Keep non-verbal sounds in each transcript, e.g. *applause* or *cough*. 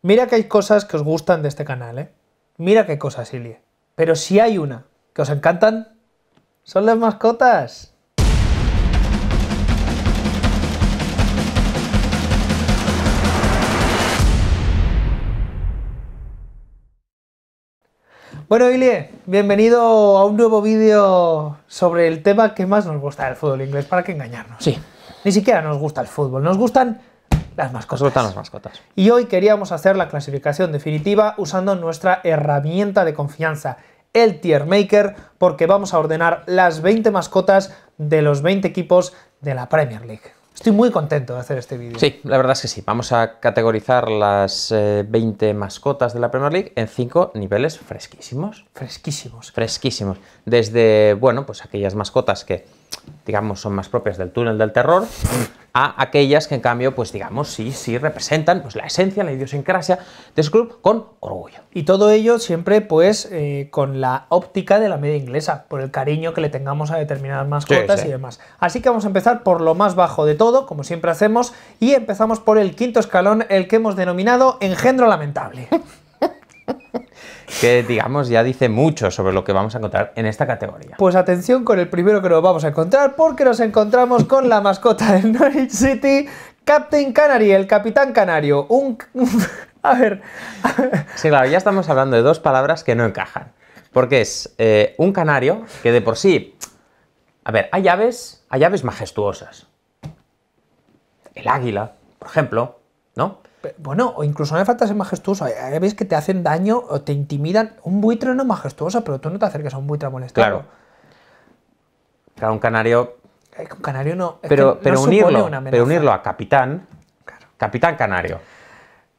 Mira que hay cosas que os gustan de este canal, ¿eh? Mira qué cosas, Ilie. Pero si hay una que os encantan, son las mascotas. Bueno, Ilie, bienvenido a un nuevo vídeo sobre el tema que más nos gusta del fútbol inglés, para qué engañarnos. Sí. Ni siquiera nos gusta el fútbol, nos gustan las mascotas. las mascotas. Y hoy queríamos hacer la clasificación definitiva usando nuestra herramienta de confianza, el Tier Maker, porque vamos a ordenar las 20 mascotas de los 20 equipos de la Premier League. Estoy muy contento de hacer este vídeo. Sí, la verdad es que sí. Vamos a categorizar las 20 eh, mascotas de la Premier League en 5 niveles fresquísimos. Fresquísimos. Fresquísimos. Desde, bueno, pues aquellas mascotas que digamos, son más propias del túnel del terror, a aquellas que en cambio, pues digamos, sí, sí representan pues, la esencia, la idiosincrasia de su club con orgullo. Y todo ello siempre, pues, eh, con la óptica de la media inglesa, por el cariño que le tengamos a determinadas mascotas y demás. Así que vamos a empezar por lo más bajo de todo, como siempre hacemos, y empezamos por el quinto escalón, el que hemos denominado engendro lamentable que digamos ya dice mucho sobre lo que vamos a encontrar en esta categoría. Pues atención con el primero que nos vamos a encontrar porque nos encontramos con la mascota de *laughs* Norwich City, Captain Canary, el Capitán Canario. Un... *laughs* a, ver, Sí, claro, ya estamos hablando de dos palabras que no encajan. Porque es eh, un canario que de por sí... A ver, hay aves, hay aves majestuosas. El águila, por ejemplo, ¿no? Bueno, o incluso no hay falta ser majestuoso. Hay veces que te hacen daño o te intimidan. Un buitre no es majestuoso, pero tú no te acerques a un buitre a Claro. Claro, un canario. Un eh, canario no. Es pero, pero, unirlo, pero unirlo a capitán. Capitán canario.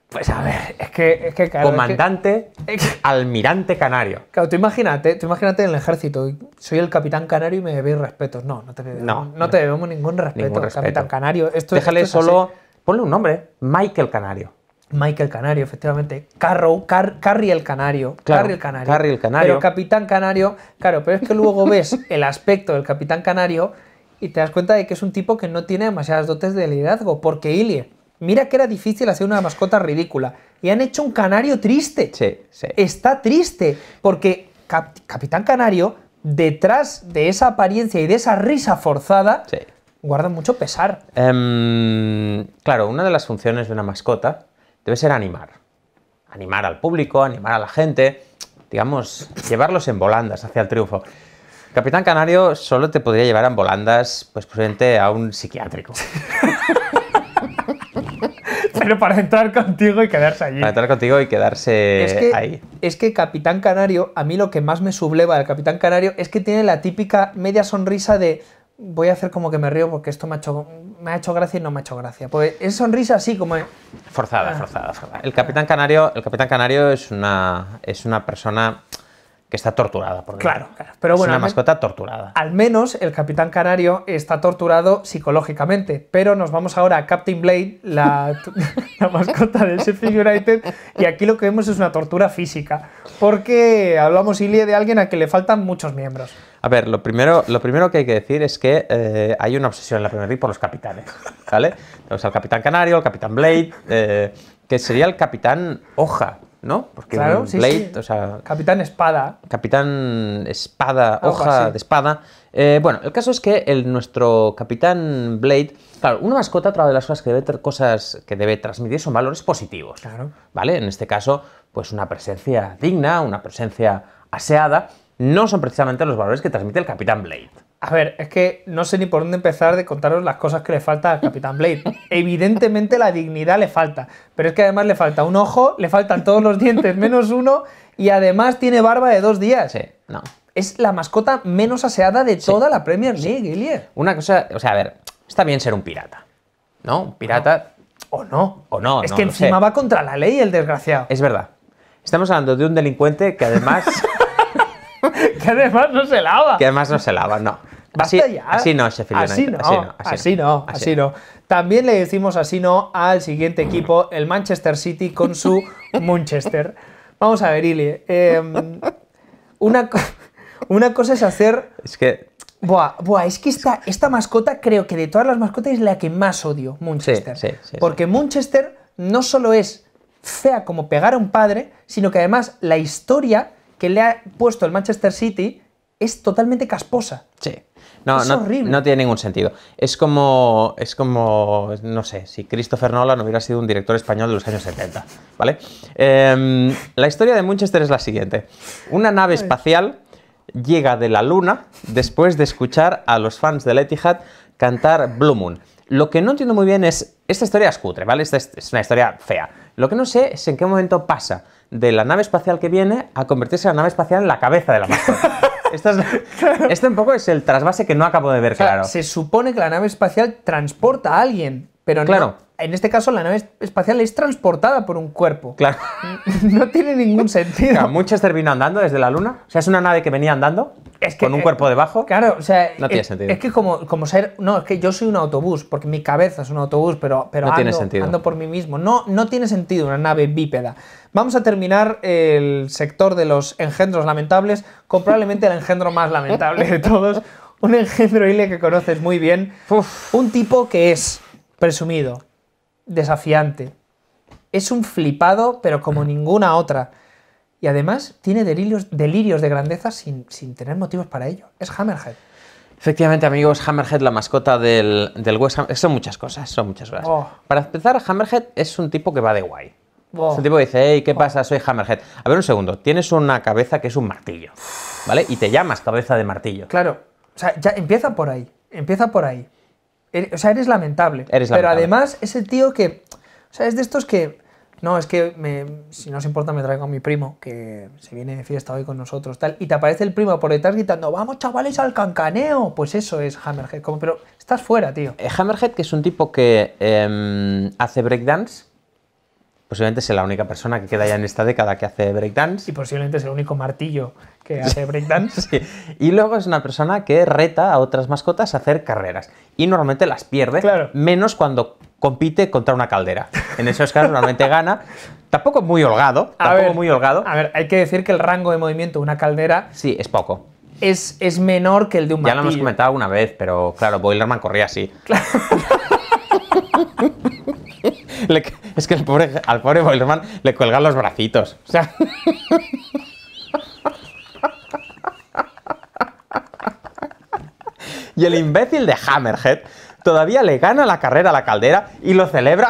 Pues a ver, es que. Comandante, *laughs* almirante canario. Claro, tú imagínate, tú imagínate en el ejército, soy el capitán canario y me debéis respetos. No, no te debemos, ningún respeto, capitán canario. Esto, Déjale solo Ponle un nombre, Michael Canario. Michael Canario, efectivamente. Carrow, Carry el Canario. Claro, Carry el Canario. el Canario. Pero Capitán Canario, claro, pero es que luego ves *laughs* el aspecto del Capitán Canario y te das cuenta de que es un tipo que no tiene demasiadas dotes de liderazgo, porque Ilie, mira que era difícil hacer una mascota ridícula y han hecho un canario triste. Sí, sí. Está triste, porque Capitán Canario, detrás de esa apariencia y de esa risa forzada, sí guardan mucho pesar. Em, claro, una de las funciones de una mascota debe ser animar. Animar al público, animar a la gente, digamos, llevarlos en volandas hacia el triunfo. Capitán Canario solo te podría llevar en volandas, pues posiblemente a un psiquiátrico. *laughs* Pero para entrar contigo y quedarse allí. Para entrar contigo y quedarse ahí. Es que Capitán Canario, a mí lo que más me subleva del Capitán Canario es que tiene la típica media sonrisa de voy a hacer como que me río porque esto me ha hecho, me ha hecho gracia y no me ha hecho gracia. Pues es sonrisa así como... Forzada, ah. forzada, forzada. El Capitán Canario, el Capitán Canario es, una, es una persona que está torturada. Por claro, claro. Pero es una mascota torturada. Al menos el Capitán Canario está torturado psicológicamente, pero nos vamos ahora a Captain Blade, la, *laughs* mascota del Sheffield United, y aquí lo que vemos es una tortura física, porque hablamos, Ilie, de alguien a que le faltan muchos miembros. A ver, lo primero, lo primero que hay que decir es que eh, hay una obsesión en la Premier League por los capitanes, ¿vale? Tenemos al capitán Canario, el capitán Blade, eh, que sería el capitán Hoja, ¿no? Porque claro, sí, Blade, sí. Capitán Espada. Capitán Espada, Hoja de Espada. Eh, bueno, el caso es que nuestro capitán Blade... Claro, una mascota, otra de las cosas que debe, cosas que debe transmitir son valores positivos, ¿vale? En este caso, pues una presencia digna, una presencia aseada no son precisamente los valores que transmite el Capitán Blade. A ver, es que no sé ni por dónde empezar de contaros las cosas que le falta al Capitán Blade. *laughs* Evidentemente la dignidad le falta, pero es que además le falta un ojo, le faltan todos los dientes menos uno y además tiene barba de dos días. no. Es la mascota menos aseada de toda la Premier League, Ilier. Una cosa, o sea, a ver, está bien ser un pirata, ¿no? Un pirata... O no. O no. Es que encima va contra la ley el desgraciado. Es verdad. Estamos hablando de un delincuente que además... *laughs* *laughs* que además no se lava. Que además no se lava, no. Así, no, Sheffield Así no, así no, así no. Así no. También le decimos así no al siguiente equipo, el Manchester City con su *laughs* Manchester. Vamos a ver, Ili. Em, una, una cosa es hacer... Es que... Buah, buah, es que esta, esta mascota creo que de todas las mascotas es la que más odio, Manchester. Porque Manchester no solo es fea como pegar a un padre, sino que además la historia que le ha puesto el Manchester City es totalmente casposa. Sí. No, es horrible. no tiene ningún sentido. Es como, es como, no sé, si Christopher Nolan hubiera sido un director español de los años 70, ¿vale? Em, la historia de Manchester es la siguiente. Una nave espacial llega de la luna después de escuchar a los fans de Etihad cantar Blue Moon. Lo que no entiendo muy bien es, esta historia es cutre, ¿vale? Esta es una historia fea. Lo que no sé es en qué momento pasa de la nave espacial que viene a convertirse en la nave espacial en la cabeza de la mascota. *laughs* Esto, es, este un poco es el trasvase que no acabo de ver claro. Se supone que la nave espacial transporta a alguien, pero no en este caso la nave espacial es transportada por un cuerpo. Claro. *laughs* No tiene ningún sentido. ¿Muchas terminan andando desde la Luna. O sea, es una nave que venía andando es con un eh, cuerpo debajo. Claro, o sea, no tiene sentido. Es que como, ser, no, es que yo soy un autobús porque mi cabeza es un autobús, pero, pero no ando, por mí mismo. No, no tiene sentido una nave bípeda. Vamos a terminar el sector de los engendros lamentables con probablemente el engendro más lamentable de todos. Un engendro Ile que conoces muy bien. Un tipo que es presumido, desafiante. Es un flipado, pero como ninguna otra. Y además tiene delirios, delirios de grandeza sin, tener motivos para ello. Es Hammerhead. Efectivamente, amigos, Hammerhead, la mascota del, del West Ham, son muchas cosas, son muchas cosas. Oh. Para empezar, Hammerhead es un tipo que va de guay. Oh. Ese un tipo que dice, hey, ¿qué oh. pasa? Soy Hammerhead. A ver, un segundo, tienes una cabeza que es un martillo, ¿vale? Y te llamas cabeza de martillo. Claro, o sea, ya empieza por ahí, empieza por ahí o sea, eres lamentable. pero además es el tío que, o sea, es de estos que, no, es que si no os importa me traigo a mi primo, que se viene de fiesta hoy con nosotros, tal, y te aparece el primo por detrás gritando, vamos chavales al cancaneo. Pues eso es Hammerhead, como, pero estás fuera, tío. Eh, Hammerhead, que es un tipo que em, hace breakdance, posiblemente sea la única persona que queda ya en esta década que hace breakdance. Y posiblemente es el único martillo que *laughs* hace breakdance. Y luego es una persona que reta a otras mascotas a hacer carreras. Y normalmente las pierde, menos cuando compite contra una caldera. En esos casos normalmente *laughs* gana. Tampoco muy holgado. muy holgado. A ver, hay que decir que el rango de movimiento de una caldera. Sí, es poco. Es, es menor que el de un martillo. Ya lo hemos comentado una vez, pero claro, Boilerman corría así. Claro. *laughs* es que al pobre Boilerman le cuelgan los bracitos. O sea. y el imbécil de Hammerhead todavía le gana la carrera a la caldera y lo celebra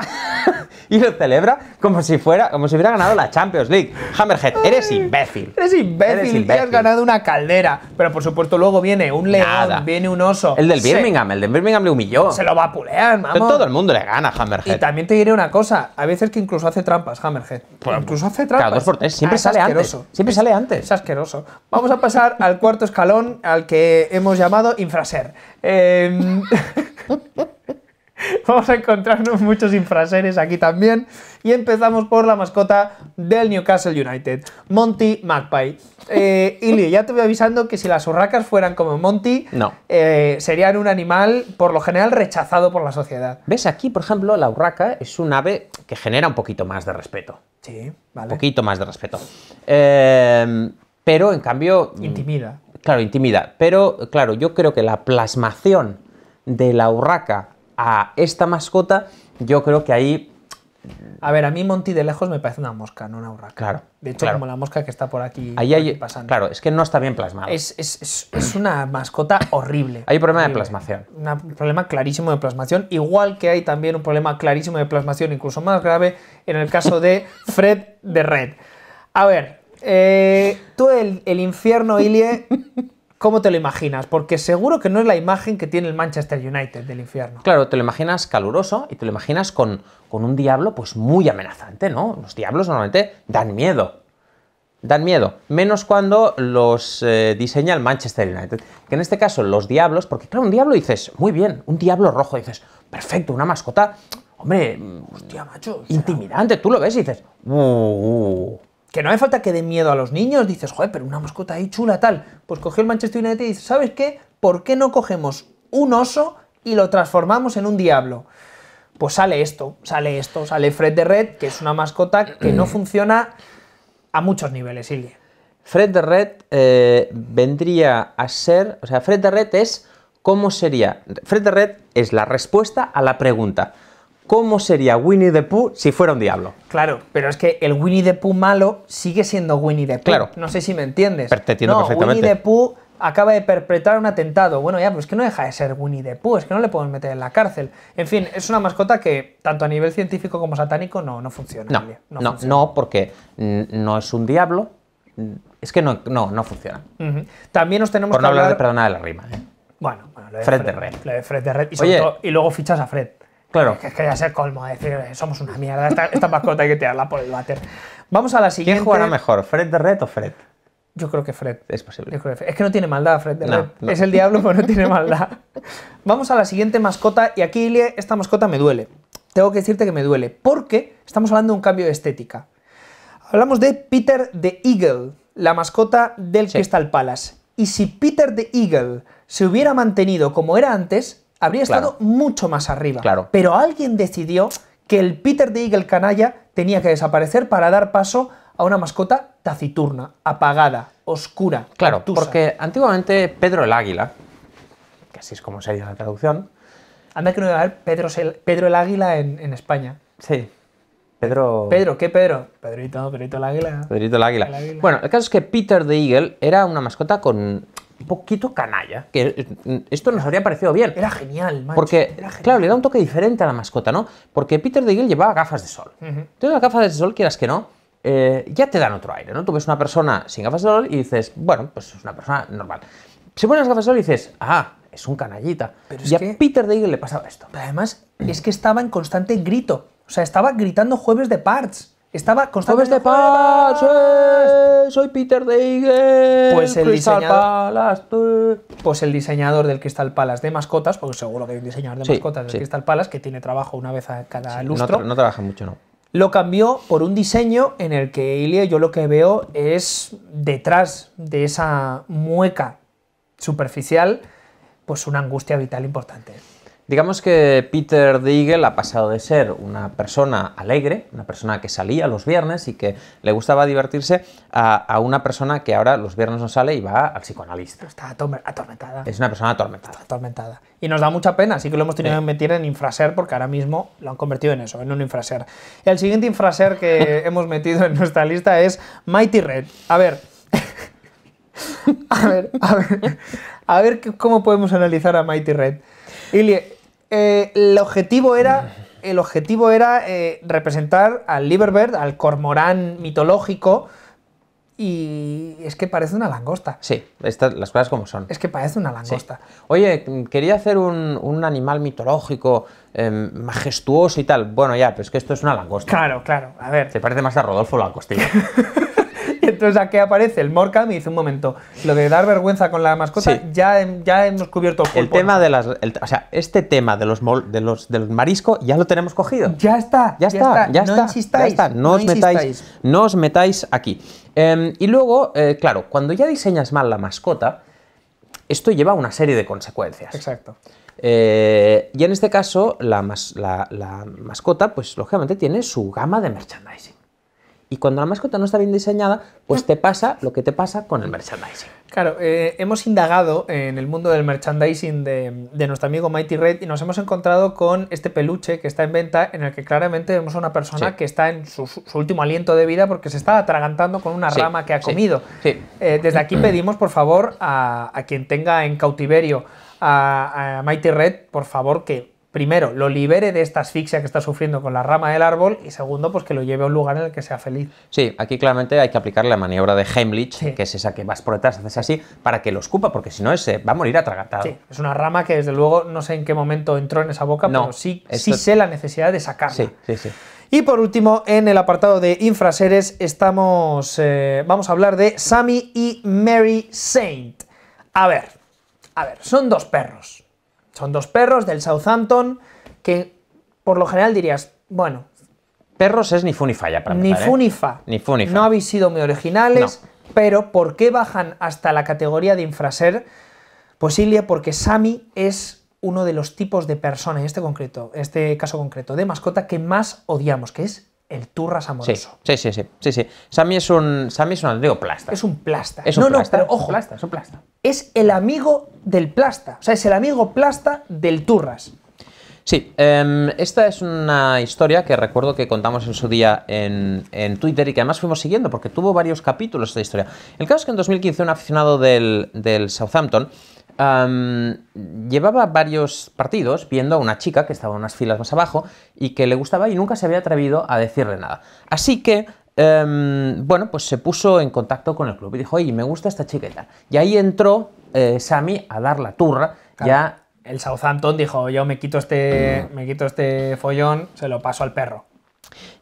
y lo celebra como si fuera, como si hubiera ganado la Champions League. Hammerhead, eres imbécil. Eres imbécil, has ganado una caldera. Pero por supuesto, luego viene un león, viene un oso. El del Birmingham, el del Birmingham le humilló. Se lo va a pulear, vamos. Todo el mundo le gana Hammerhead. Y también te diré una cosa, a veces que incluso hace trampas Hammerhead. Pues, incluso hace trampas. Cada dos por tres, siempre ah, sale antes. Siempre sale antes. Es asqueroso. Vamos a pasar al cuarto escalón al que hemos llamado infraser. Em, *laughs* *laughs* Vamos a encontrarnos muchos infraseres aquí también. Y empezamos por la mascota del Newcastle United, Monty Magpie. Y eh, ya te voy avisando que si las urracas fueran como Monty, no. Eh, serían un animal por lo general rechazado por la sociedad. ¿Ves? Aquí, por ejemplo, la urraca es un ave que genera un poquito más de respeto. Sí, vale. Un poquito más de respeto. Em, pero, en cambio... Mm, intimida. Claro, intimida. Pero, claro, yo creo que la plasmación de la urraca a esta mascota, yo creo que ahí... A ver, a mí Monty de lejos me parece una mosca, no una urraca. Claro. De hecho, como la mosca que está por aquí, ahí pasando. Claro, es que no está bien plasmada. Es, una mascota horrible. Hay un problema de plasmación. un problema clarísimo de plasmación, igual que hay también un problema clarísimo de plasmación, incluso más grave, en el caso de Fred de Red. A ver, eh, tú el, el infierno, Ilie, ¿Cómo te lo imaginas? Porque seguro que no es la imagen que tiene el Manchester United del infierno. Claro, te lo imaginas caluroso y te lo imaginas con, con un diablo pues muy amenazante, ¿no? Los diablos normalmente dan miedo. Dan miedo. Menos cuando los eh, diseña el Manchester United. Que en este caso los diablos, porque claro, un diablo dices, muy bien, un diablo rojo dices, perfecto, una mascota, hombre, mm, hostia, macho, intimidante, tú lo ves y dices, uh. uh, uh". Que no hace falta que dé miedo a los niños, dices, joder, pero una mascota ahí chula, tal. Pues cogió el Manchester United y dice, ¿sabes qué? ¿Por qué no cogemos un oso y lo transformamos en un diablo? Pues sale esto, sale esto, sale Fred de Red, que es una mascota que no *clears throat* funciona a muchos niveles, Ilie. Fred de Red eh, vendría a ser, o sea, Fred de Red es cómo sería. Fred de Red es la respuesta a la pregunta cómo sería Winnie the Pooh si fuera un diablo. Claro, pero es que el Winnie the Pooh malo sigue siendo Winnie the Pooh. No sé si me entiendes. no, Winnie the Pooh acaba de perpetrar un atentado. Bueno, ya, pues que no deja de ser Winnie the Pooh, es que no le podemos meter en la cárcel. En fin, es una mascota que tanto a nivel científico como satánico no, no funciona. No, no, no, porque no es un diablo. Mm, es que no, no, no funciona. También nos tenemos Por que no hablar de perdonar de la rima. ¿eh? Bueno, bueno, Fred, de Red. y luego fichas a Fred. Claro. Es que ya es el colmo decir, eh, somos una mierda, esta, mascota hay que tirarla por el váter. Vamos a la siguiente. ¿Quién jugará mejor, Fred de Red o Fred? Yo creo que Fred. Es posible. Es que no tiene maldad, Fred. De Red. Es el diablo, pero no tiene maldad. Vamos a la siguiente mascota. Y aquí, Ilie, esta mascota me duele. Tengo que decirte que me duele. Porque estamos hablando de un cambio de estética. Hablamos de Peter the Eagle, la mascota del Crystal Palace. Y si Peter the Eagle se hubiera mantenido como era antes, habría estado mucho más arriba. Claro. Pero alguien decidió que el Peter de Eagle canalla tenía que desaparecer para dar paso a una mascota taciturna, apagada, oscura. Claro, porque antiguamente Pedro el Águila, que así es como se dice la traducción. Anda que no iba a haber Pedro, el Águila en, España. Sí. Pedro. Pedro, ¿qué Pedro? Pedrito, Pedrito el Águila. Pedrito el águila. Bueno, el caso es que Peter the Eagle era una mascota con un poquito canalla, que esto nos habría parecido bien. Era genial, macho. Porque, claro, le da un toque diferente a la mascota, ¿no? Porque Peter De Gil llevaba gafas de sol. Entonces las gafas de sol, quieras que no, eh, ya te dan otro aire, ¿no? Tú ves una persona sin gafas de sol y dices, bueno, pues es una persona normal. Se ponen las gafas de sol y dices, ah, es un canallita. Pero y a que... Peter Gil le pasaba esto. Pero además, es que estaba en constante grito. O sea, estaba gritando jueves de parts. Estaba constantemente... de ¡Soy Peter Daigle! Pues el, diseñador, pues el diseñador del Crystal Palace de mascotas, porque seguro que hay un diseñador de mascotas del Crystal Palace que tiene trabajo una vez a cada lustro. No, trabaja mucho, no. Lo cambió por un diseño en el que Ilya, yo lo que veo es detrás de esa mueca superficial, pues una angustia vital importante. Digamos que Peter Deagle ha pasado de ser una persona alegre, una persona que salía los viernes y que le gustaba divertirse, a, una persona que ahora los viernes no sale y va al psicoanalista. Está atormentada. Es una persona atormentada. atormentada. Y nos da mucha pena, así que lo hemos tenido que meter en infraser porque ahora mismo lo han convertido en eso, en un infraser. El siguiente infraser que *laughs* hemos metido en nuestra lista es Mighty Red. A ver. *laughs* a ver, a ver. A ver cómo podemos analizar a Mighty Red. Ilie, eh, el objetivo era, el objetivo era eh, representar al Liverbird, al cormorán mitológico. Y es que parece una langosta. Sí, estas, las cosas como son. Es que parece una langosta. Oye, quería hacer un, animal mitológico eh, majestuoso y tal. Bueno, ya, pero es que esto es una langosta. Claro, claro. A ver. Te parece más a Rodolfo la costilla. *laughs* Entonces aquí aparece el Morcam me dice un momento, lo de dar vergüenza con la mascota, ya, ya hemos cubierto el, tema de las, o sea, este tema de los, mol, los marisco ya lo tenemos cogido. Ya está, ya, está, ya, no está ya está, no, os metáis, no os metáis aquí. Em, y luego, eh, claro, cuando ya diseñas mal la mascota, esto lleva una serie de consecuencias. Exacto. Eh, y en este caso, la mascota, pues lógicamente tiene su gama de merchandising. Y cuando la mascota no está bien diseñada, pues te pasa lo que te pasa con el merchandising. Claro, eh, hemos indagado en el mundo del merchandising de, nuestro amigo Mighty Red y nos hemos encontrado con este peluche que está en venta en el que claramente vemos a una persona que está en su, último aliento de vida porque se está atragantando con una rama que ha comido. Eh, desde aquí pedimos, por favor, a, quien tenga en cautiverio a Mighty Red, por favor, que primero, lo libere de esta asfixia que está sufriendo con la rama del árbol y segundo, pues que lo lleve a un lugar en el que sea feliz. Sí, aquí claramente hay que aplicar la maniobra de Heimlich, que es esa que vas por detrás, haces así, para que lo escupa, porque si no ese va a morir atragantado. Sí, es una rama que desde luego no sé en qué momento entró en esa boca, pero sí, sé la necesidad de sacarla. Sí, sí, sí. Y por último, en el apartado de infraseres, estamos, eh, vamos a hablar de Sammy y Mary Saint. A ver, a ver, son dos perros son dos perros del Southampton que por lo general dirías, bueno. Perros es ni Funifa, ni para Ni Funifa. ¿eh? ni Ni No habéis sido muy originales, pero ¿por qué bajan hasta la categoría de infraser? Pues Ilia, porque Sami es uno de los tipos de persona, en este concreto, este caso concreto, de mascota que más odiamos, que es el Turras amoroso. Sí, sí, sí. sí, Sammy es un Sammy es un plasta. Es un plasta. Es un no, no, ojo, es un plasta. Es el amigo del plasta, o sea, es el amigo plasta del Turras. Sí, em, esta es una historia que recuerdo que contamos en su día en, Twitter y que además fuimos siguiendo porque tuvo varios capítulos esta historia. El caso es que en 2015 un aficionado del, del Southampton llevaba varios partidos viendo a una chica que estaba unas filas más abajo y que le gustaba y nunca se había atrevido a decirle nada. Así que, em, bueno, pues se puso en contacto con el club y dijo, oye, me gusta esta chiqueta y ahí entró eh, Sammy a dar la turra, ya el Southampton dijo, yo me quito este, me quito este follón, se lo paso al perro.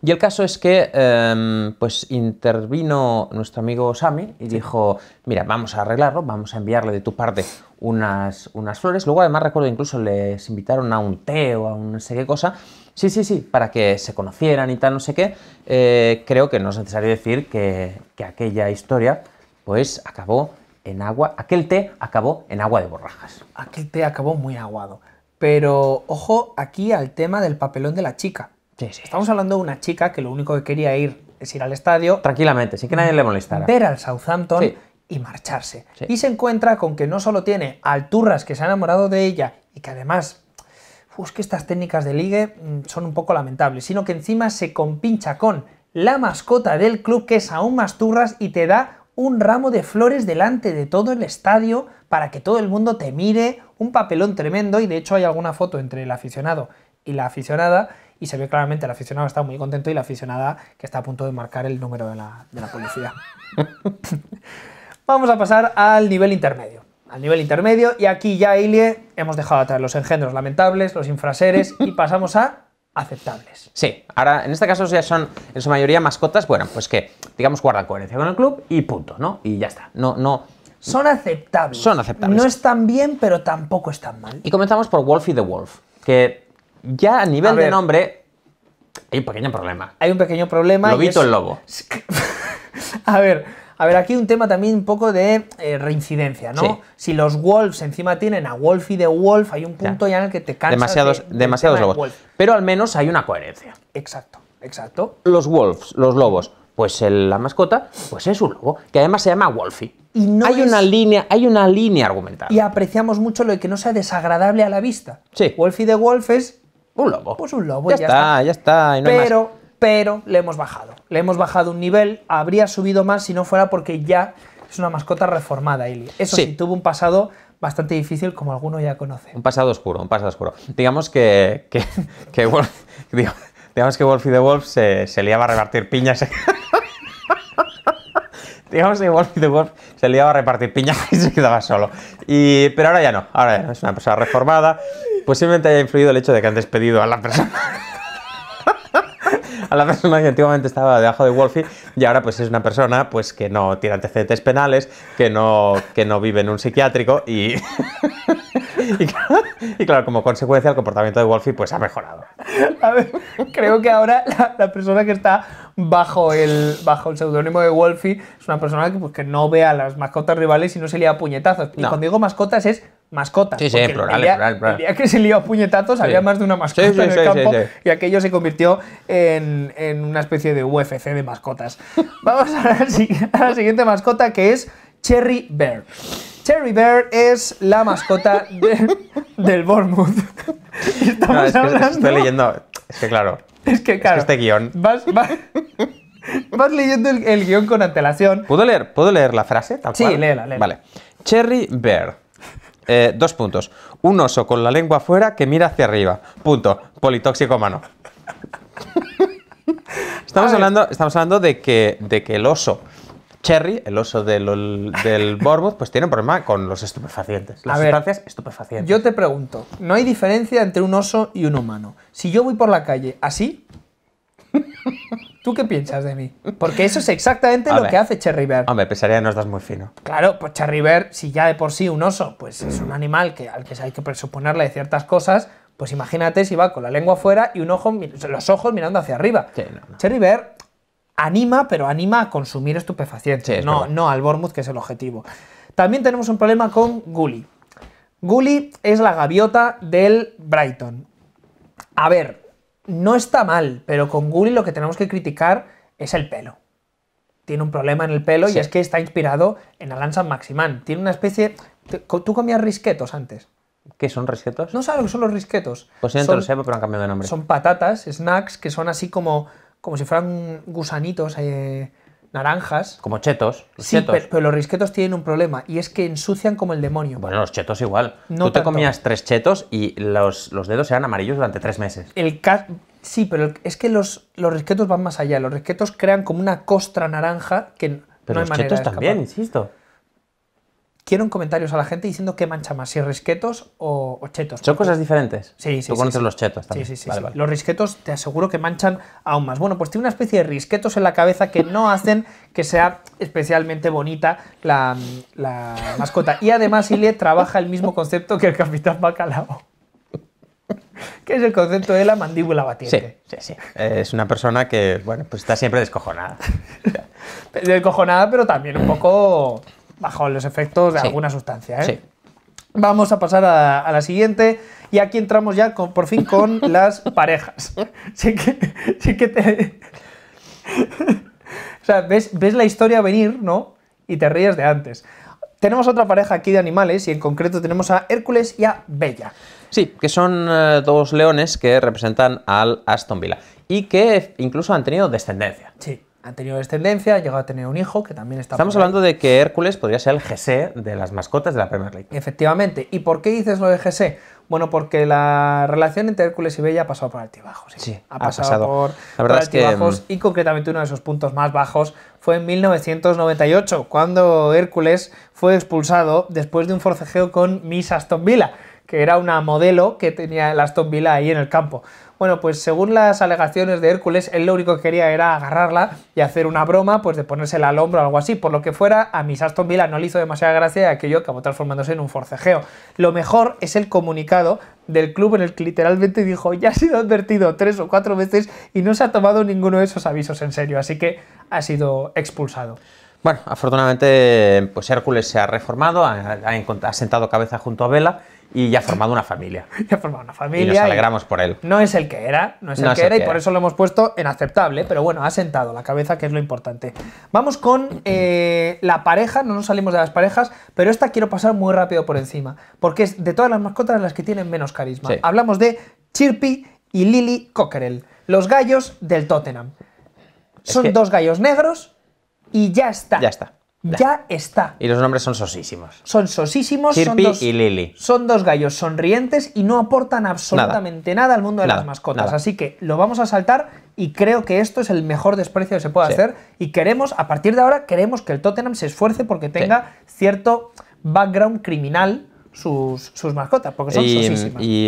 Y el caso es que em, pues intervino nuestro amigo Sami y dijo, mira, vamos a arreglarlo, vamos a enviarle de tu parte unas, flores. Luego además recuerdo incluso les invitaron a un té o a un no sé qué cosa. Sí, sí, sí, para que se conocieran y tal, no sé qué. Eh, creo que no es necesario decir que, que aquella historia pues acabó en agua, aquel té acabó en agua de borrajas. Aquel té acabó muy aguado. Pero ojo aquí al tema del papelón de la chica. Estamos hablando de una chica que lo único que quería ir es ir al estadio. Tranquilamente, sin que nadie le molestara. Ver al Southampton y marcharse. Y se encuentra con que no solo tiene al Turras que se ha enamorado de ella y que además. es que estas técnicas de ligue mm, son un poco lamentables, sino que encima se compincha con la mascota del club, que es aún más turras, y te da un ramo de flores delante de todo el estadio para que todo el mundo te mire, un papelón tremendo, y de hecho hay alguna foto entre el aficionado y la aficionada y se ve claramente el aficionado está muy contento y la aficionada que está a punto de marcar el número de la, de policía. *laughs* Vamos a pasar al nivel intermedio. Al nivel intermedio, y aquí ya, Ilie, hemos dejado atrás los engendros lamentables, los infraseres, y pasamos a aceptables. Sí, ahora en este caso ya son en su mayoría mascotas, bueno, pues que, digamos, guardan coherencia con el club y punto, ¿no? Y ya está. No, no, son aceptables. Son aceptables. No están bien, pero tampoco están mal. Y comenzamos por Wolfie the Wolf, que ya a nivel de nombre hay un pequeño problema. Hay un pequeño problema. Lobito y el lobo. *laughs* a ver, a ver, aquí un tema también un poco de eh, reincidencia, ¿no? Si los Wolves encima tienen a Wolfie the Wolf, hay un punto ya, en el que te cansas demasiados, demasiados lobos. Pero al menos hay una coherencia. Exacto, exacto. Los Wolves, los lobos. Pues la mascota, pues es un lobo, que además se llama Wolfie. hay, una línea, hay una línea argumental. Y apreciamos mucho lo que no sea desagradable a la vista. Sí. Wolfie de Wolf es un lobo. Pues un lobo. Ya, está, ya está. pero, pero le hemos bajado. Le hemos bajado un nivel. Habría subido más si no fuera porque ya es una mascota reformada, Eli. Eso sí, tuvo un pasado bastante difícil como alguno ya conoce. Un pasado oscuro, un pasado oscuro. Digamos que, *laughs* Wolf, *laughs* digamos que the Wolf se, se liaba a repartir piñas. *laughs* digamos que Wolfie the Wolf se liaba a repartir piñas y se quedaba solo. pero ahora ya no, ahora ya no, es una persona reformada. Posiblemente haya influido el hecho de que han despedido a la persona. *laughs* a la persona que antiguamente estaba debajo de Wolfie y ahora pues es una persona pues que no tiene antecedentes penales, que no, que no vive en un psiquiátrico y, *laughs* y, claro, como consecuencia el comportamiento de Wolfie pues ha mejorado. creo que ahora la, persona que está bajo el, bajo el seudónimo de Wolfie es una persona que, pues, no ve a las mascotas rivales y no se le da puñetazos. Y cuando digo mascotas es mascotas. Sí, sí, plural, el, que se lió a puñetazos había más de una mascota en el campo y aquello se convirtió en, en, una especie de UFC de mascotas. *laughs* Vamos a la, siguiente mascota que es Cherry Bear. Cherry Bear es la mascota *laughs* del Bournemouth. *laughs* Estamos Estoy leyendo. Es que claro. Es que claro. Es este guión. Vas, vas, vas leyendo el, guión con antelación. ¿Puedo leer, ¿Puedo leer la frase? sí, léela, Vale. Cherry Bear eh, dos puntos. Un oso con la lengua afuera que mira hacia arriba. Punto. Politóxico humano. estamos, hablando, estamos hablando de que, de que el oso Cherry, el oso del, del *laughs* pues tiene un problema con los estupefacientes. Las sustancias estupefacientes. Yo te pregunto, ¿no hay diferencia entre un oso y un humano? Si yo voy por la calle así, ¿Tú qué piensas de mí? Porque eso es exactamente lo que hace Cherry Bear. Hombre, pesaría no das muy fino. Claro, pues Cherry Bear, si ya de por sí un oso, pues es un animal que, al que hay que presuponerle ciertas cosas, pues imagínate si va con la lengua afuera y un ojo, los ojos mirando hacia arriba. Cherry Bear anima, pero anima a consumir estupefacientes, no, no al Bormuz, que es el objetivo. También tenemos un problema con Gully. Gully es la gaviota del Brighton. A ver, no está mal, pero con Gully lo que tenemos que criticar es el pelo. Tiene un problema en el pelo y es que está inspirado en Alan San Maximán. Tiene una especie. ¿Tú comías risquetos antes? ¿Qué son risquetos? No sabes lo que son los risquetos. Pues sí, lo sé, pero han cambiado de nombre. Son patatas, snacks, que son así como, como si fueran gusanitos. Eh, naranjas. Como chetos. sí, Pero, los risquetos tienen un problema y es que ensucian como el demonio. Bueno, los chetos igual. No Tú te comías tres chetos y los, dedos eran amarillos durante tres meses. El sí, pero es que los, los risquetos van más allá. Los risquetos crean como una costra naranja que pero no hay los chetos también, insisto quiero comentarios a la gente diciendo qué mancha más, si risquetos o, chetos. ¿Son cosas diferentes? Sí, sí. Tú conoces los chetos también. Sí, sí, sí, Los risquetos te aseguro que manchan aún más. Bueno, pues tiene una especie de risquetos en la cabeza que no hacen que sea especialmente bonita la, mascota. Y además Ile trabaja el mismo concepto que el Capitán Bacalao. *laughs* que es el concepto de la mandíbula batiente. Sí, sí, sí. Es una persona que, bueno, pues está siempre descojonada. *laughs* descojonada, pero también un poco bajo los efectos de alguna sustancia. ¿eh? Sí. Vamos a pasar a, la siguiente. Y aquí entramos ya por fin con *laughs* las parejas. Sí que, te. *laughs* o sea, ves, la historia venir, ¿no? Y te ríes de antes. Tenemos otra pareja aquí de animales y en concreto tenemos a Hércules y a Bella. Sí, que son eh, dos leones que representan al Aston Villa y que incluso han tenido descendencia. Sí ha tenido descendencia, ha llegado a tener un hijo que también está... Estamos hablando de que Hércules podría ser el GC de las mascotas de la Premier League. Efectivamente. ¿Y por qué dices lo de GC? Bueno, porque la relación entre Hércules y Bella ha pasado por altibajos. Sí, ha, pasado por, altibajos mm, y concretamente uno de esos puntos más bajos fue en 1998, cuando Hércules fue expulsado después de un forcejeo con Miss Aston Villa que era una modelo que tenía el Aston Villa ahí en el campo. Bueno, pues según las alegaciones de Hércules, él lo único que quería era agarrarla y hacer una broma, pues de ponérsela al hombro o algo así. Por lo que fuera, a mis Aston Villa no le hizo demasiada gracia aquello acabó transformándose en un forcejeo. Lo mejor es el comunicado del club en el que literalmente dijo ya ha sido advertido tres o cuatro veces y no se ha tomado ninguno de esos avisos en serio, así que ha sido expulsado. Bueno, afortunadamente pues Hércules se ha reformado, ha sentado cabeza junto a Vela y ya ha formado una familia. *laughs* una familia. Y nos alegramos por él. No es el que era, no es el que era y por eso lo hemos puesto en aceptable, pero bueno, ha sentado la cabeza, que es lo importante. Vamos con eh, la pareja, no nos salimos de las parejas, pero esta quiero pasar muy rápido por encima, porque es de todas las mascotas las que tienen menos carisma. Hablamos de Chirpy y Lily Cockerel, los gallos del Tottenham. Son dos gallos negros y ya está. Ya está. Ya está. Y los nombres son sosísimos. Son sosísimos. son dos, y Lily. Son dos gallos sonrientes y no aportan absolutamente nada, al mundo de las mascotas. Así que lo vamos a saltar y creo que esto es el mejor desprecio que se puede hacer. Y queremos, a partir de ahora, queremos que el Tottenham se esfuerce porque tenga cierto background criminal sus, mascotas, porque son y,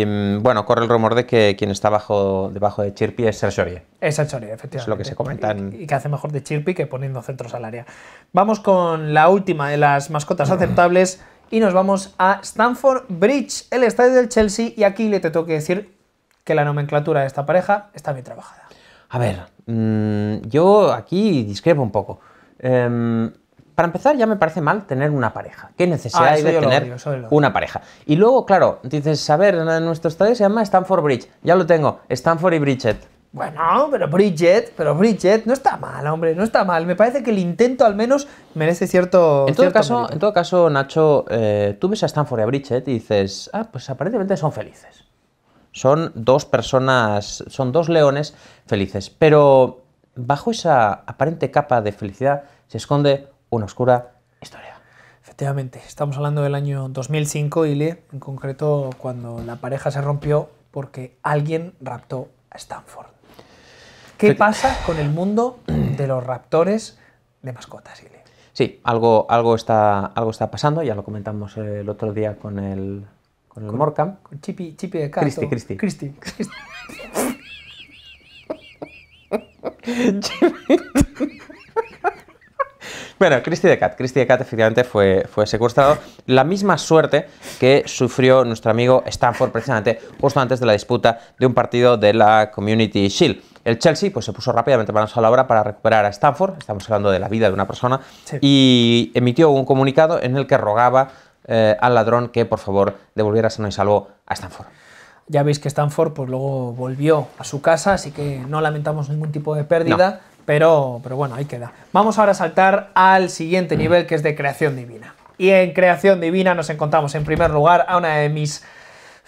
Y mm, bueno, corre el rumor de que quien está bajo, debajo de Chirpy es Shorie. Es Shorie, efectivamente. Es lo que se comentan. Y, que hace mejor de Chirpy que poniendo centros al área. Vamos con la última de las mascotas aceptables y nos vamos a Stanford Bridge, el estadio del Chelsea. Y aquí le tengo que decir que la nomenclatura de esta pareja está bien trabajada. A ver, mm, yo aquí discrepo un poco. Em, para empezar ya me parece mal tener una pareja. ¿Qué necesidad ah, hay de tener una pareja? Y luego, claro, dices, a ver, nuestro estadio se llama Stanford Bridge. Ya lo tengo, Stanford y Bridget. Bueno, pero Bridget, pero Bridget no está mal, hombre, no está mal. Me parece que el intento al menos merece cierto. En todo, caso, en todo caso, Nacho, eh, tú ves a Stanford y a Bridget y dices, ah, pues aparentemente son felices. Son dos personas, son dos leones felices. Pero bajo esa aparente capa de felicidad se esconde una oscura historia. Efectivamente, estamos hablando del año 2005, Ile, en concreto cuando la pareja se rompió porque alguien raptó a Stanford. ¿Qué pasa con el mundo de los raptores de mascotas, Ile? Sí, algo, algo, está, algo está pasando, ya lo comentamos eh, el otro día con el, con el Morcam. Con Chipi, Chipi de Cristi, Cristi. *laughs* *laughs* Bueno, Christy de Cat. Christy de efectivamente fue, fue secuestrado. La misma suerte que sufrió nuestro amigo Stanford precisamente justo antes de la disputa de un partido de la Community Shield. El Chelsea pues, se puso rápidamente manos a la obra para recuperar a Stanford, estamos hablando de la vida de una persona, y emitió un comunicado en el que rogaba eh, al ladrón que por favor devolviera sano y salvo a Stanford. Ya veis que Stanford pues, luego volvió a su casa, así que no lamentamos ningún tipo de pérdida pero, bueno, ahí queda. Vamos ahora a saltar al siguiente nivel que es de creación divina. Y en creación divina nos encontramos en primer lugar a una de mis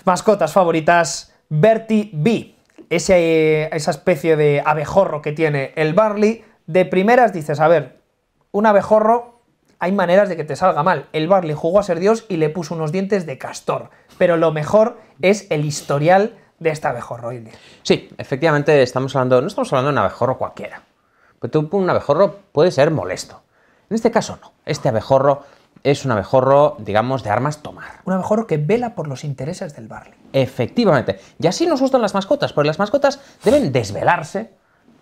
mascotas favoritas, Bertie B. Ese, esa especie de abejorro que tiene el Barley. De primeras dices, a ver, un abejorro hay maneras de que te salga mal. El Barley jugó a ser Dios y le puso unos dientes de castor. Pero lo mejor es el historial de este abejorro. Sí, efectivamente estamos hablando, no estamos hablando de un abejorro cualquiera. Pero un abejorro puede ser molesto. En este caso no. Este abejorro es un abejorro, digamos, de armas tomar. Un abejorro que vela por los intereses del Barley. Efectivamente. Y así nos gustan las mascotas, porque las mascotas deben desvelarse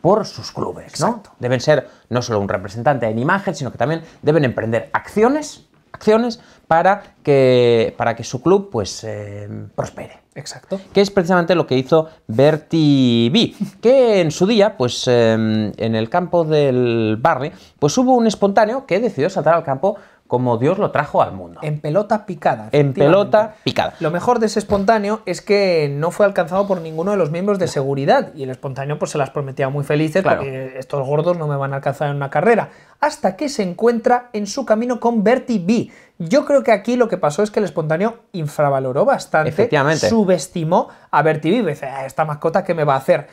por sus clubes, ¿no? Deben ser no solo un representante en imagen, sino que también deben emprender acciones, acciones para que, para que su club pues eh, prospere. Exacto. Que es precisamente lo que hizo Bertie B. que en su día, pues em, en el campo del Barney, pues hubo un espontáneo que decidió saltar al campo como Dios lo trajo al mundo. En pelota picada. En pelota picada. Lo mejor de ese espontáneo es que no fue alcanzado por ninguno de los miembros de seguridad y el espontáneo pues se las prometía muy felices porque estos gordos no me van a alcanzar en una carrera. Hasta que se encuentra en su camino con Bertie B. Yo creo que aquí lo que pasó es que el espontáneo infravaloró bastante, Efectivamente. subestimó a Bertie B. Dice, ah, esta mascota ¿Qué me va a hacer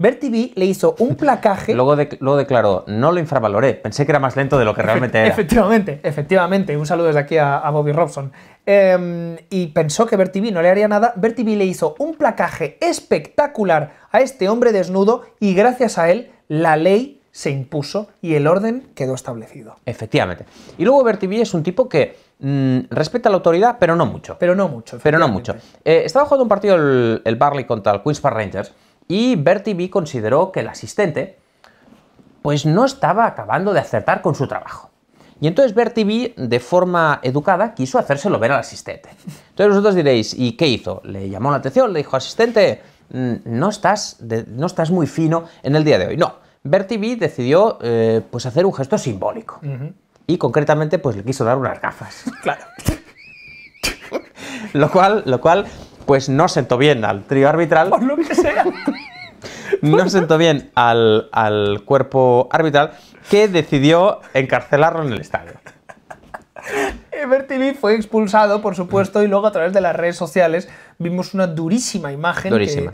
B. le hizo un placaje. luego, declaró, no lo infravaloré, pensé que era más lento de lo que realmente era. Efectivamente, efectivamente. Un saludo desde aquí a, Bobby Robson. Em, y pensó que B. no le haría nada. B. le hizo un placaje espectacular a este hombre desnudo y gracias a él la ley se impuso y el orden quedó establecido. Efectivamente. Y luego B. es un tipo que mm, respeta la autoridad, pero no mucho. Pero no mucho. Pero no mucho. Eh, estaba jugando un partido el, el Barley contra el Queens Park Rangers y Bertie B. consideró que el asistente pues no estaba acabando de acertar con su trabajo. Y entonces Bertie B., de forma educada, quiso hacérselo ver al asistente. Entonces vosotros diréis, ¿y qué hizo? Le llamó la atención, le dijo, asistente, mm, no estás, no estás muy fino en el día de hoy. No, Bertie B. decidió eh, pues hacer un gesto simbólico. Y concretamente, pues le quiso dar unas gafas. *laughs* Claro. *laughs* lo cual, lo cual pues no sentó bien al trío arbitral. Por lo que sea. *laughs* no sentó bien al, cuerpo arbitral que decidió encarcelarlo en el estadio. Evertv fue expulsado, por supuesto, y luego a través de las redes sociales vimos una durísima imagen durísima.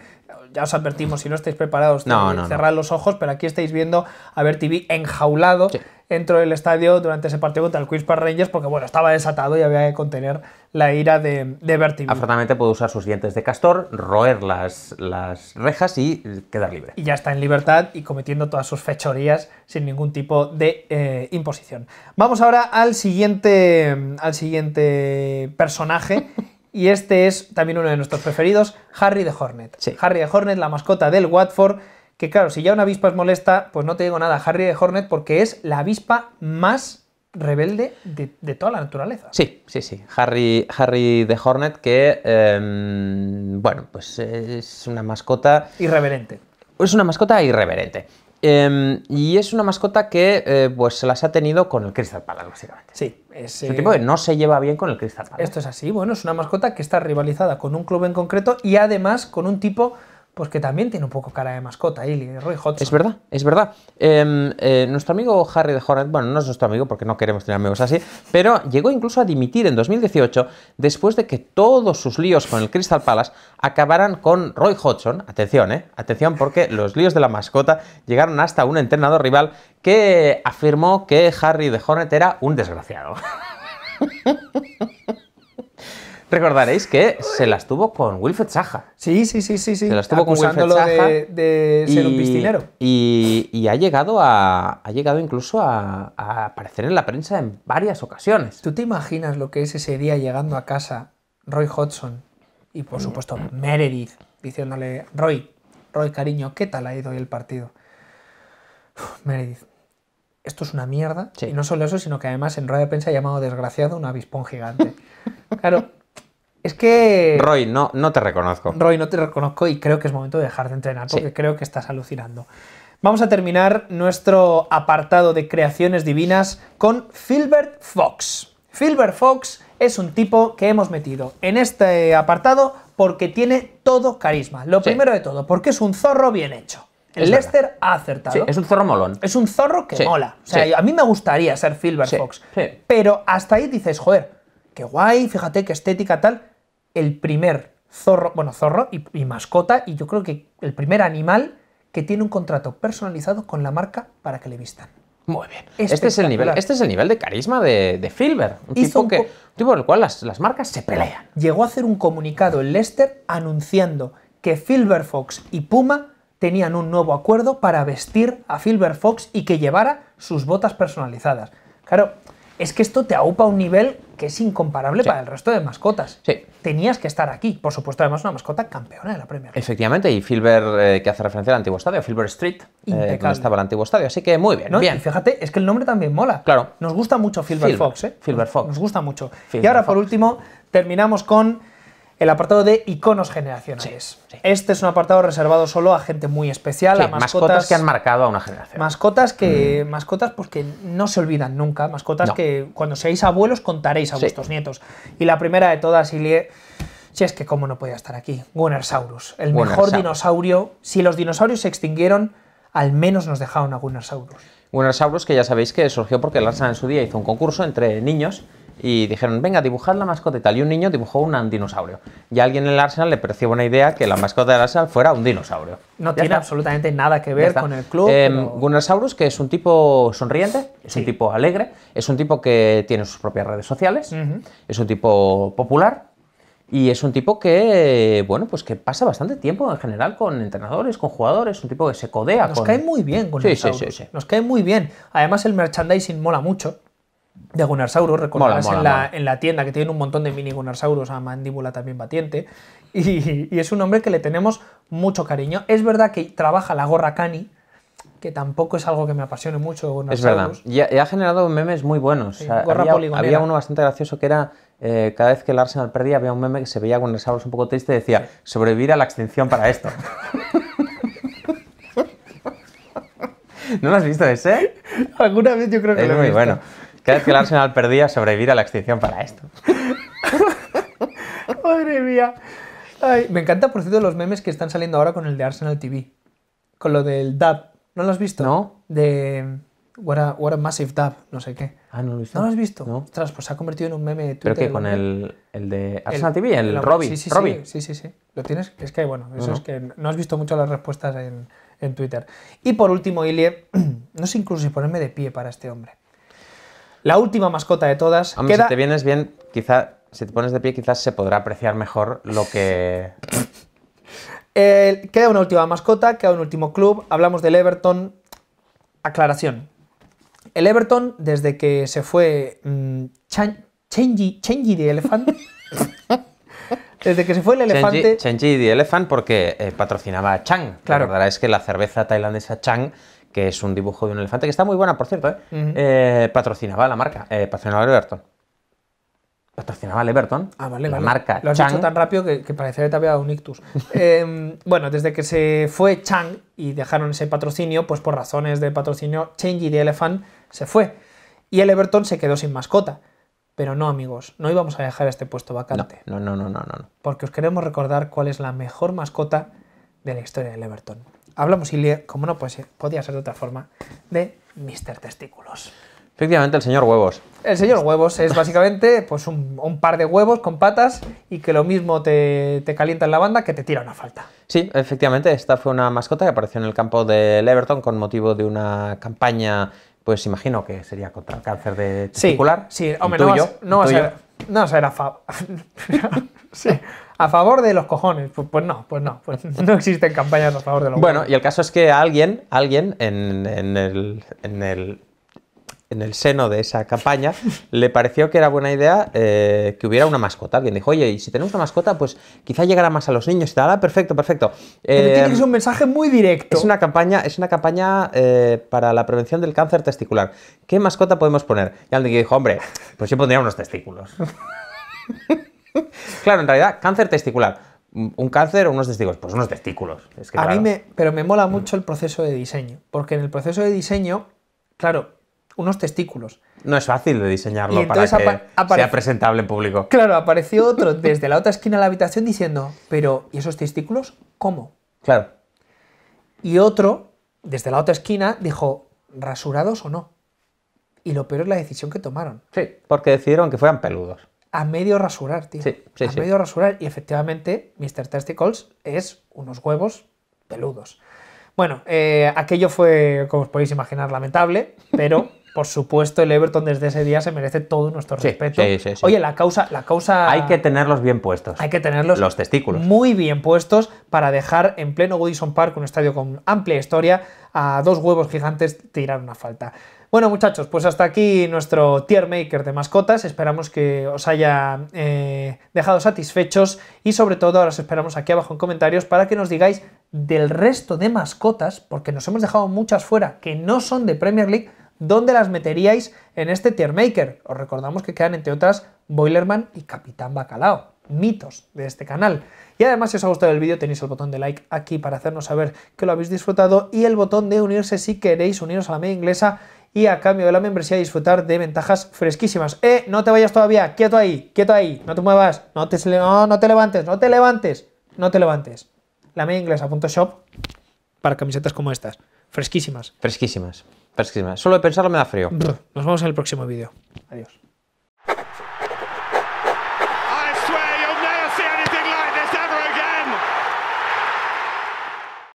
ya os advertimos, si no estáis preparados, cerrad los ojos, pero aquí estáis viendo a Evertv enjaulado sí entró el estadio durante ese partido contra el Queens Park Rangers porque, bueno, estaba desatado y había que contener la ira de, de Absolutamente Afortunadamente puede usar sus dientes de castor, roer las, las rejas y quedar libre. Y ya está en libertad y cometiendo todas sus fechorías sin ningún tipo de eh, imposición. Vamos ahora al siguiente, al siguiente personaje. y este es también uno de nuestros preferidos, Harry de Hornet. Sí. Harry de Hornet, la mascota del Watford, que claro, si ya una avispa es molesta, pues no te digo nada, Harry de Hornet, porque es la avispa más rebelde de, toda la naturaleza. Sí, sí, sí. Harry, Harry de Hornet, que, em, bueno, pues es una mascota... Irreverente. Es una mascota irreverente. Em, y es una mascota que eh, pues se las ha tenido con el Crystal Palace, básicamente. Sí. Es, el este eh, tipo que no se lleva bien con el Crystal Palace. Esto es así. Bueno, es una mascota que está rivalizada con un club en concreto y además con un tipo pues que también tiene un poco cara de mascota, y Roy Hodgson. Es verdad, es verdad. Em, eh, nuestro amigo Harry de Hornet, bueno, no es nuestro amigo porque no queremos tener amigos así, pero llegó incluso a dimitir en 2018 después de que todos sus líos con el Crystal Palace acabaran con Roy Hodgson. Atención, eh, atención porque los líos de la mascota llegaron hasta un entrenador rival que afirmó que Harry de Hornet era un desgraciado. *laughs* recordaréis que se las tuvo con Wilfred Saja. Sí, sí, sí, sí, sí. Se las tuvo con Wilfred Saja. De, de ser un piscinero. Y, ha llegado a. Ha llegado incluso a, aparecer en la prensa en varias ocasiones. ¿Tú te imaginas lo que es ese día llegando a casa Roy Hodgson y por supuesto Meredith diciéndole Roy, Roy, cariño, ¿qué tal ha ido hoy el partido? Meredith, esto es una mierda. Y no solo eso, sino que además en radio de prensa ha llamado desgraciado un avispón gigante. *laughs* Claro, es que. Roy, no, no te reconozco. Roy, no te reconozco y creo que es momento de dejar de entrenar porque creo que estás alucinando. Vamos a terminar nuestro apartado de creaciones divinas con Filbert Fox. Filbert Fox es un tipo que hemos metido en este apartado porque tiene todo carisma. Lo primero de todo, porque es un zorro bien hecho. El Lester ha acertado. es un zorro molón. Es un zorro que mola. O sea, a mí me gustaría ser Filbert Fox. Pero hasta ahí dices, joder, qué guay, fíjate qué estética tal el primer zorro, bueno, zorro y, mascota, y yo creo que el primer animal que tiene un contrato personalizado con la marca para que le vistan. Muy bien. Este es el nivel, este es el nivel de carisma de, de Filber, un tipo, que, por el cual las, marcas se pelean. Llegó a hacer un comunicado en Leicester anunciando que Filber Fox y Puma tenían un nuevo acuerdo para vestir a Filber Fox y que llevara sus botas personalizadas. Claro, es que esto te aupa a un nivel que es incomparable para el resto de mascotas. Sí. Tenías que estar aquí. Por supuesto, además, una mascota campeona de la Premier League. Efectivamente, y Filber, eh, que hace referencia al antiguo estadio, Filber Street, eh, donde estaba el antiguo estadio. Así que muy bien, Y fíjate, es que el nombre también mola. Claro. Nos gusta mucho Filber, Fox, ¿eh? Filber Fox. Nos gusta mucho. y ahora, por último, terminamos con el apartado de iconos generacionales. Este es un apartado reservado solo a gente muy especial, a mascotas, que han marcado a una generación. Mascotas que mm. mascotas porque pues, no se olvidan nunca, mascotas que cuando seáis abuelos contaréis a vuestros nietos. Y la primera de todas, Ilie, si es que cómo no podía estar aquí, Gunnersaurus, el mejor dinosaurio. Si los dinosaurios se extinguieron, al menos nos dejaron a Gunnersaurus. Gunnersaurus que ya sabéis que surgió porque Lanza en su día hizo un concurso entre niños y dijeron, venga, dibujar la mascota y tal. Y un niño dibujó un dinosaurio. Y alguien en el Arsenal le pareció una idea que la mascota del Arsenal fuera un dinosaurio. No tiene absolutamente nada que ver con el club. Eh, que es un tipo sonriente, es un tipo alegre, es un tipo que tiene sus propias redes sociales, es un tipo popular, y es un tipo que, bueno, pues que pasa bastante tiempo en general con entrenadores, con jugadores, un tipo que se codea. Nos cae muy bien con sí, sí, sí, sí, Nos cae muy bien. Además el merchandising mola mucho de Gunnarsaurus, recordarás en, la, en, la, tienda que tienen un montón de mini Gunnarsaurus a mandíbula también batiente. Y, es un hombre que le tenemos mucho cariño. Es verdad que trabaja la gorra cani, que tampoco es algo que me apasione mucho Es verdad. Y ha, generado memes muy buenos. había, uno bastante gracioso que era. Eh, cada vez que el Arsenal perdía, había un meme que se veía con un poco triste y decía: sobrevivir a la extinción para esto. *laughs* ¿No lo has visto ese? Alguna vez yo creo que lo he visto. bueno. Cada que el Arsenal perdía, sobrevivir a la extinción para esto. *laughs* Madre mía. me encanta, por cierto, los memes que están saliendo ahora con el de Arsenal TV. Con lo del dab. ¿No lo has visto? No. De. What a, massive dab, no sé qué. Ah, no lo he visto. ¿No lo has visto? Ostras, pues se ha convertido en un meme de Twitter. ¿Pero qué? ¿Con el, de Arsenal TV? ¿El, Robby? Robbie? Sí sí, sí, Lo tienes. Es que, bueno, eso es que no has visto mucho las respuestas en, Twitter. Y por último, Ilie, *clears throat* no sé incluso si ponerme de pie para este hombre la última mascota de todas. Hombre, si te vienes bien, quizá, si te pones de pie, quizás se podrá apreciar mejor lo que. queda una última mascota, queda un último club. Hablamos del Everton. Aclaración. El Everton, desde que se fue mm, Changi, Chenji, de Elefante. *laughs* Desde que se fue el elefante. Chenji, the Elephant porque eh, patrocinaba a Chang. Claro. verdad es que la cerveza tailandesa Chang que es un dibujo de un elefante, que está muy buena, por cierto, ¿eh? Eh, patrocinaba la marca, eh, patrocinaba el Everton. Patrocinaba el Everton. Ah, vale, la marca Lo has Hecho tan rápido que, parece que te había dado un ictus. *laughs* Em, bueno, desde que se fue Chang y dejaron ese patrocinio, pues por razones de patrocinio, Change de Elephant se fue. Y el Everton se quedó sin mascota. Pero no, amigos, no íbamos a dejar este puesto vacante. No, no, no, no, no, no. Porque os queremos recordar cuál es la mejor mascota de la historia del Everton hablamos, y como no podía ser de otra forma, de Mr. Testículos. Efectivamente, el señor huevos. El señor huevos es básicamente pues un, par de huevos con patas y que lo mismo te, te, calienta en la banda que te tira una falta. Sí, efectivamente, esta fue una mascota que apareció en el campo del Everton con motivo de una campaña, pues imagino que sería contra el cáncer de testicular. Sí, sí. hombre, no, vas, no, a, no vas a ver a Fab. *laughs* sí a favor de los cojones. Pues, pues no, pues no, pues *laughs* no existen campañas a favor de los bueno, cojones. Bueno, y el caso es que alguien, alguien en, el, en, el, en el seno de esa campaña *laughs* le pareció que era buena idea eh, que hubiera una mascota. Alguien dijo, oye, y si tenemos una mascota, pues quizá llegará más a los niños. Y tal, ah, perfecto, perfecto. Es eh, tiene que un mensaje muy directo. Es una campaña, es una campaña eh, para la prevención del cáncer testicular. ¿Qué mascota podemos poner? Y alguien dijo, hombre, pues yo pondría unos testículos. *laughs* *laughs* claro, en realidad, cáncer testicular. ¿Un cáncer o unos testículos? Pues unos testículos. a mí pero me mola mucho el proceso de diseño, porque en el proceso de diseño, claro, unos testículos. No es fácil de diseñarlo para que sea presentable en público. Claro, apareció otro desde la otra esquina de la habitación diciendo, pero ¿y esos testículos cómo? Claro. Y otro, desde la otra esquina, dijo, ¿rasurados o no? Y lo peor es la decisión que tomaron. Sí, porque decidieron que fueran peludos a medio rasurar, tío. Sí, a medio rasurar. Y efectivamente, Mr. Testicles es unos huevos peludos. Bueno, eh, aquello fue, como os podéis imaginar, lamentable, pero por supuesto, el Everton desde ese día se merece todo nuestro respeto. Oye, la causa, la causa. Hay que tenerlos bien puestos. Hay que tenerlos. Los testículos. Muy bien puestos para dejar en pleno Goodison Park, un estadio con amplia historia, a dos huevos gigantes tirar una falta. Bueno, muchachos, pues hasta aquí nuestro tier maker de mascotas. Esperamos que os haya eh, dejado satisfechos y, sobre todo, ahora os esperamos aquí abajo en comentarios para que nos digáis del resto de mascotas, porque nos hemos dejado muchas fuera que no son de Premier League ¿Dónde las meteríais en este tier maker? Os recordamos que quedan entre otras Boilerman y Capitán Bacalao, mitos de este canal. Y además, si os ha gustado el vídeo, tenéis el botón de like aquí para hacernos saber que lo habéis disfrutado y el botón de unirse si queréis uniros a la media inglesa y a cambio de la membresía disfrutar de ventajas fresquísimas. ¡Eh! No te vayas todavía, quieto ahí, quieto ahí, no te muevas, no te, no, no te levantes, no te levantes, no te levantes. La media inglesa.shop para camisetas como estas, fresquísimas. Fresquísimas solo de pensarlo me da frío. Nos vemos en el próximo vídeo. Adiós.